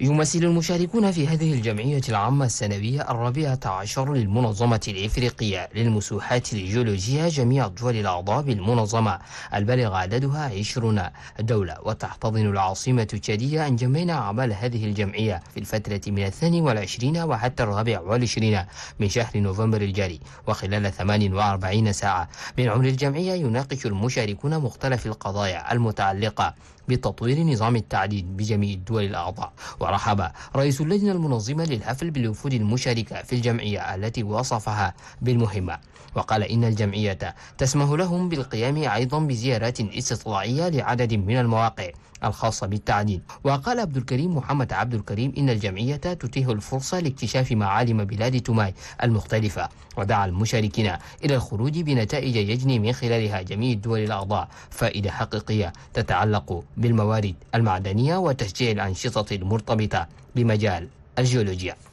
يمثل المشاركون في هذه الجمعية العامة السنوية الرابعة عشر للمنظمة الإفريقية للمسوحات الجيولوجية جميع الدول الأعضاء بالمنظمة البالغ عددها عشرون دولة وتحتضن العاصمة أن أنجمين أعمال هذه الجمعية في الفترة من الثاني والعشرين وحتى الرابع والعشرين من شهر نوفمبر الجاري وخلال 48 ساعة من عمر الجمعية يناقش المشاركون مختلف القضايا المتعلقة بتطوير نظام التعديل بجميع الدول الأعضاء ورحب رئيس اللجنة المنظمة للحفل بالوفود المشاركة في الجمعية التي وصفها بالمهمة وقال إن الجمعية تسمح لهم بالقيام أيضا بزيارات استطلاعية لعدد من المواقع الخاصة بالتعدين وقال عبد الكريم محمد عبد الكريم إن الجمعية تتيح الفرصة لاكتشاف معالم بلاد توماي المختلفة ودعا المشاركين إلى الخروج بنتائج يجني من خلالها جميع الدول الأعضاء فائدة حقيقية تتعلق بالموارد المعدنية وتشجيع الأنشطة المرتبطة بمجال الجيولوجيا